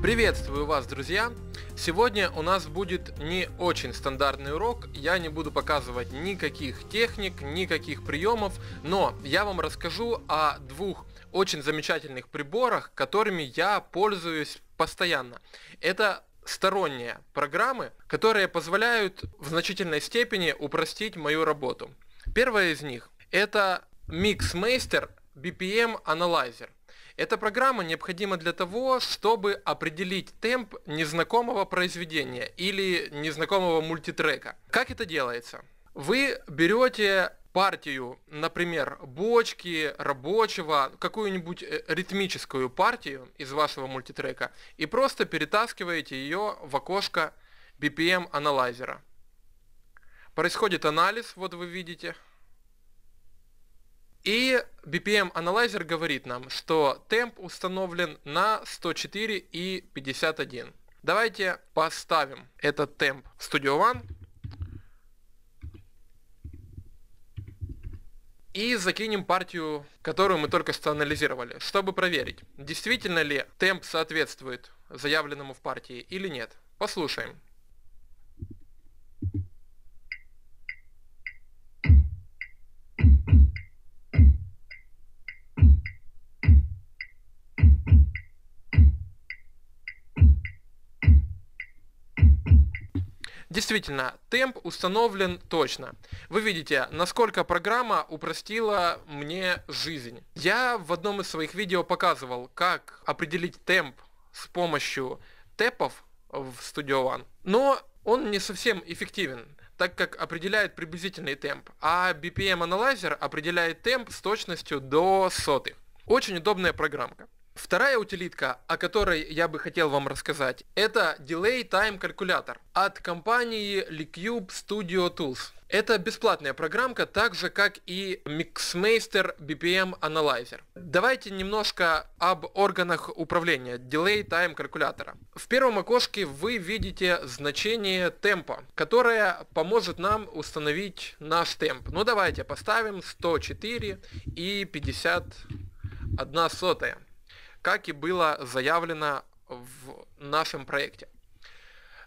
Приветствую вас, друзья! Сегодня у нас будет не очень стандартный урок, я не буду показывать никаких техник, никаких приемов, но я вам расскажу о двух очень замечательных приборах, которыми я пользуюсь постоянно. Это сторонние программы, которые позволяют в значительной степени упростить мою работу. Первая из них это Mixmaster BPM Analyzer. Эта программа необходима для того, чтобы определить темп незнакомого произведения или незнакомого мультитрека. Как это делается? Вы берете партию, например, бочки, рабочего, какую-нибудь э, ритмическую партию из вашего мультитрека и просто перетаскиваете ее в окошко BPM аналайзера. Происходит анализ, вот вы видите – и BPM Analyzer говорит нам, что темп установлен на 104 и 51. Давайте поставим этот темп в Studio One. И закинем партию, которую мы только что анализировали, чтобы проверить, действительно ли темп соответствует заявленному в партии или нет. Послушаем. Действительно, темп установлен точно. Вы видите, насколько программа упростила мне жизнь. Я в одном из своих видео показывал, как определить темп с помощью тэпов в Studio One. Но он не совсем эффективен, так как определяет приблизительный темп, а BPM Analyzer определяет темп с точностью до соты. Очень удобная программка. Вторая утилитка, о которой я бы хотел вам рассказать, это Delay Time Calculator от компании Licube Studio Tools. Это бесплатная программка, так же как и Mixmaster BPM Analyzer. Давайте немножко об органах управления Delay Time калькулятора. В первом окошке вы видите значение темпа, которое поможет нам установить наш темп. Ну давайте поставим 104 и 51 сотая как и было заявлено в нашем проекте.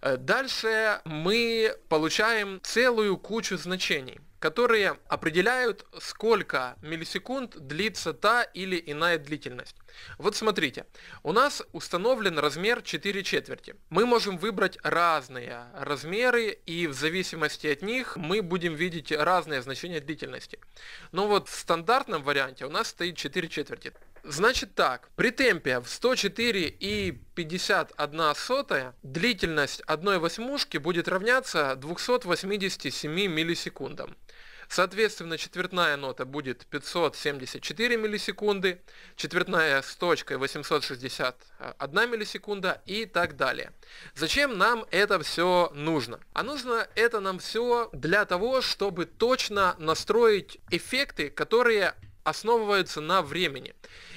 Э, дальше мы получаем целую кучу значений, которые определяют, сколько миллисекунд длится та или иная длительность. Вот смотрите, у нас установлен размер 4 четверти. Мы можем выбрать разные размеры, и в зависимости от них мы будем видеть разные значения длительности. Но вот в стандартном варианте у нас стоит 4 четверти. Значит так, при темпе в 104 и 51 сотая, длительность одной восьмушки будет равняться 287 миллисекундам. Соответственно, четвертная нота будет 574 миллисекунды, четвертная с точкой 861 миллисекунда и так далее. Зачем нам это все нужно? А нужно это нам все для того, чтобы точно настроить эффекты, которые основываются на времени.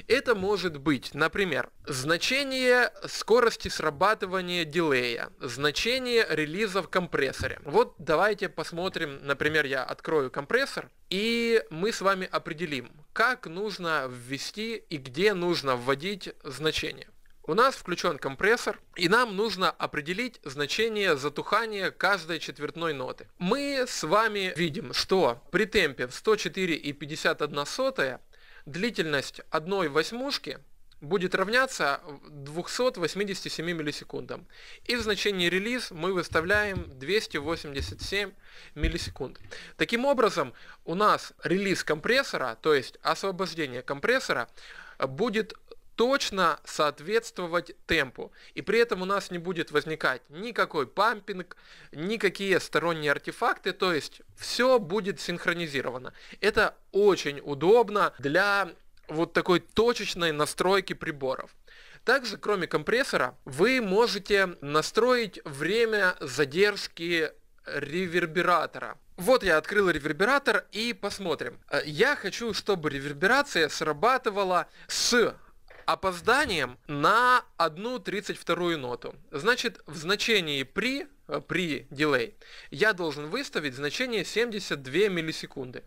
Это может быть, например, значение скорости срабатывания дилея, значение релиза в компрессоре. Вот давайте посмотрим, например, я открою компрессор, и мы с вами определим, как нужно ввести и где нужно вводить значение. У нас включен компрессор, и нам нужно определить значение затухания каждой четвертной ноты. Мы с вами видим, что при темпе в 104,51 длительность одной восьмушки будет равняться 287 миллисекундам. И в значении релиз мы выставляем 287 миллисекунд. Таким образом, у нас релиз компрессора, то есть освобождение компрессора, будет точно соответствовать темпу. И при этом у нас не будет возникать никакой пампинг, никакие сторонние артефакты, то есть все будет синхронизировано. Это очень удобно для вот такой точечной настройки приборов. Также, кроме компрессора, вы можете настроить время задержки ревербератора. Вот я открыл ревербератор и посмотрим. Э, я хочу, чтобы реверберация срабатывала с опозданием на одну 32 ноту. Значит, в значении при, э, при delay я должен выставить значение 72 миллисекунды.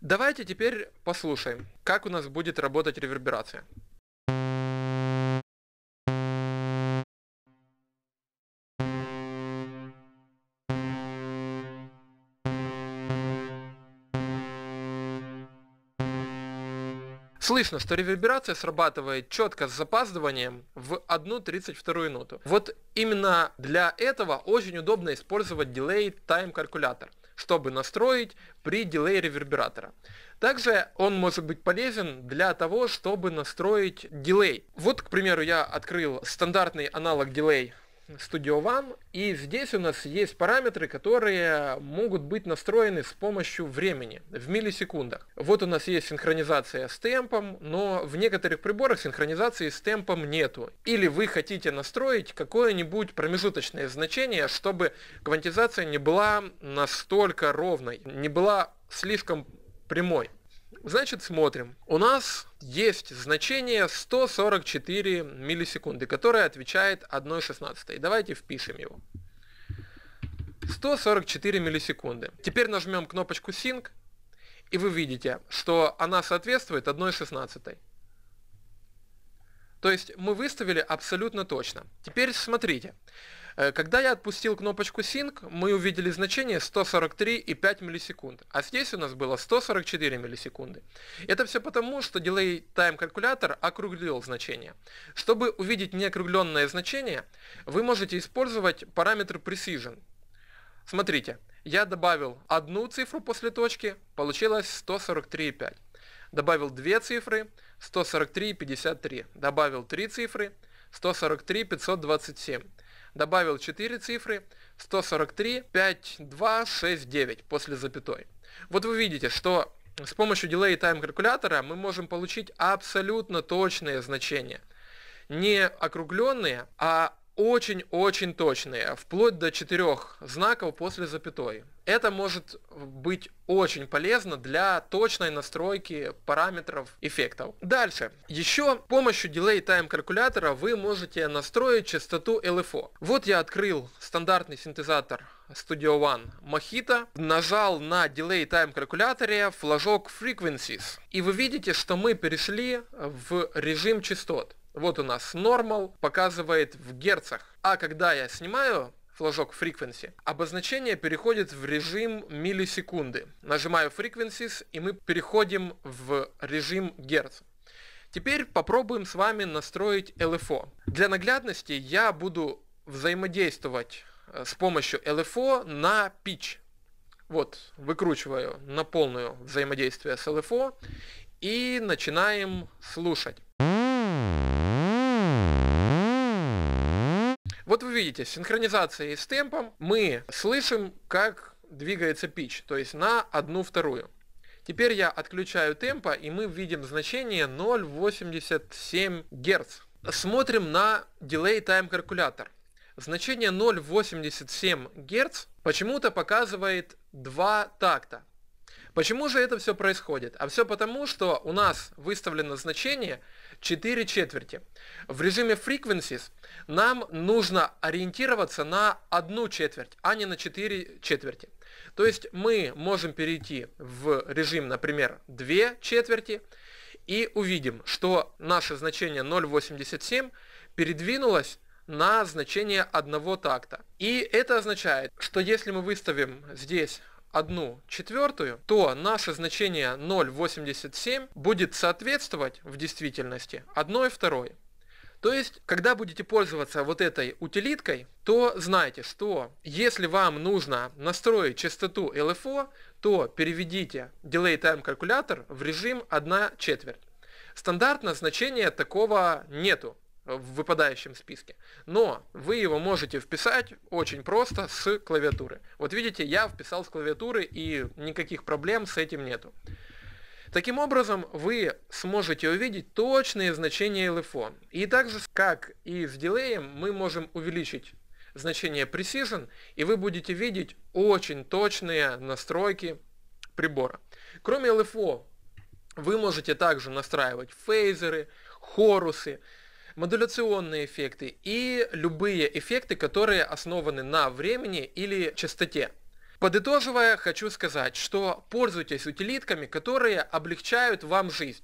Давайте теперь послушаем, как у нас будет работать реверберация. Слышно, что реверберация срабатывает четко с запаздыванием в 1.32 ноту. Вот именно для этого очень удобно использовать Delay Time калькулятор чтобы настроить при дилей ревербератора. Также он может быть полезен для того, чтобы настроить дилей. Вот, к примеру, я открыл стандартный аналог дилей Studio One. И здесь у нас есть параметры, которые могут быть настроены с помощью времени, в миллисекундах. Вот у нас есть синхронизация с темпом, но в некоторых приборах синхронизации с темпом нету. Или вы хотите настроить какое-нибудь промежуточное значение, чтобы квантизация не была настолько ровной, не была слишком прямой. Значит, смотрим. У нас есть значение 144 миллисекунды, которое отвечает 1,16. Давайте впишем его. 144 миллисекунды. Теперь нажмем кнопочку Sync, и вы видите, что она соответствует 1,16. То есть мы выставили абсолютно точно. Теперь смотрите. Э, когда я отпустил кнопочку Sync, мы увидели значение 143,5 миллисекунд, а здесь у нас было 144 миллисекунды. Это все потому, что Delay Time калькулятор округлил значение. Чтобы увидеть неокругленное значение, вы можете использовать параметр Precision. Смотрите, я добавил одну цифру после точки, получилось 143,5. Добавил две цифры, 143,53. Добавил три цифры, 143,527 добавил 4 цифры, 143, 5, 2, 6, 9 после запятой. Вот вы видите, что с помощью Delay Time калькулятора мы можем получить абсолютно точные значения. Не округленные, а очень-очень точные, вплоть до четырех знаков после запятой. Это может быть очень полезно для точной настройки параметров эффектов. Дальше. Еще с помощью Delay Time калькулятора вы можете настроить частоту LFO. Вот я открыл стандартный синтезатор Studio One Mojito, нажал на Delay Time калькуляторе флажок Frequencies, и вы видите, что мы перешли в режим частот. Вот у нас normal показывает в герцах. А когда я снимаю флажок frequency, обозначение переходит в режим миллисекунды. Нажимаю frequencies и мы переходим в режим герц. Теперь попробуем с вами настроить LFO. Для наглядности я буду взаимодействовать э, с помощью LFO на pitch. Вот, выкручиваю на полную взаимодействие с LFO и начинаем слушать. Вот вы видите, синхронизация и с темпом мы слышим, как двигается пич, то есть на одну вторую. Теперь я отключаю темпа, и мы видим значение 0,87 Гц. Смотрим на Delay Time калькулятор. Значение 0,87 Гц почему-то показывает два такта. Почему же это все происходит? А все потому, что у нас выставлено значение 4 четверти. В режиме frequencies нам нужно ориентироваться на одну четверть, а не на 4 четверти. То есть мы можем перейти в режим, например, 2 четверти и увидим, что наше значение 0,87 передвинулось на значение одного такта. И это означает, что если мы выставим здесь 1 четвертую, то наше значение 0,87 будет соответствовать в действительности 1 второй. То есть, когда будете пользоваться вот этой утилиткой, то знайте, что если вам нужно настроить частоту LFO, то переведите Delay Time калькулятор в режим 1 четверть. Стандартно значения такого нету, Э, в выпадающем списке. Но вы его можете вписать очень просто с клавиатуры. Вот видите, я вписал с клавиатуры и никаких проблем с этим нету. Таким образом, вы сможете увидеть точные значения LFO. И также, как и с дилеем, мы можем увеличить значение Precision, и вы будете видеть очень точные настройки прибора. Кроме LFO, вы можете также настраивать фейзеры, хорусы, модуляционные эффекты и любые эффекты, которые основаны на времени или частоте. Подытоживая, хочу сказать, что пользуйтесь утилитками, которые облегчают вам жизнь.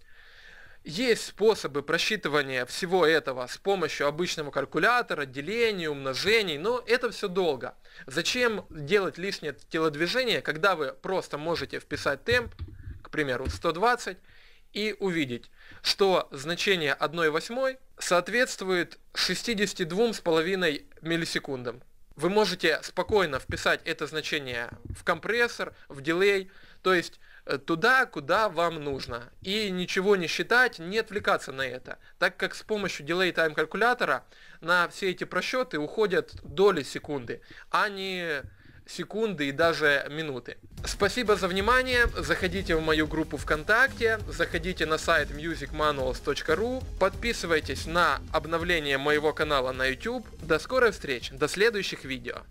Есть способы просчитывания всего этого с помощью обычного калькулятора, делений, умножений, но это все долго. Зачем делать лишнее телодвижение, когда вы просто можете вписать темп, к примеру, 120, и увидеть, что значение 1 восьмой соответствует 62,5 миллисекундам. Вы можете спокойно вписать это значение в компрессор, в дилей, то есть э, туда, куда вам нужно. И ничего не считать, не отвлекаться на это, так как с помощью Delay Time калькулятора на все эти просчеты уходят доли секунды, а не секунды и даже минуты. Спасибо за внимание. Заходите в мою группу ВКонтакте, заходите на сайт musicmanuals.ru, подписывайтесь на обновление моего канала на YouTube. До скорой встречи, до следующих видео.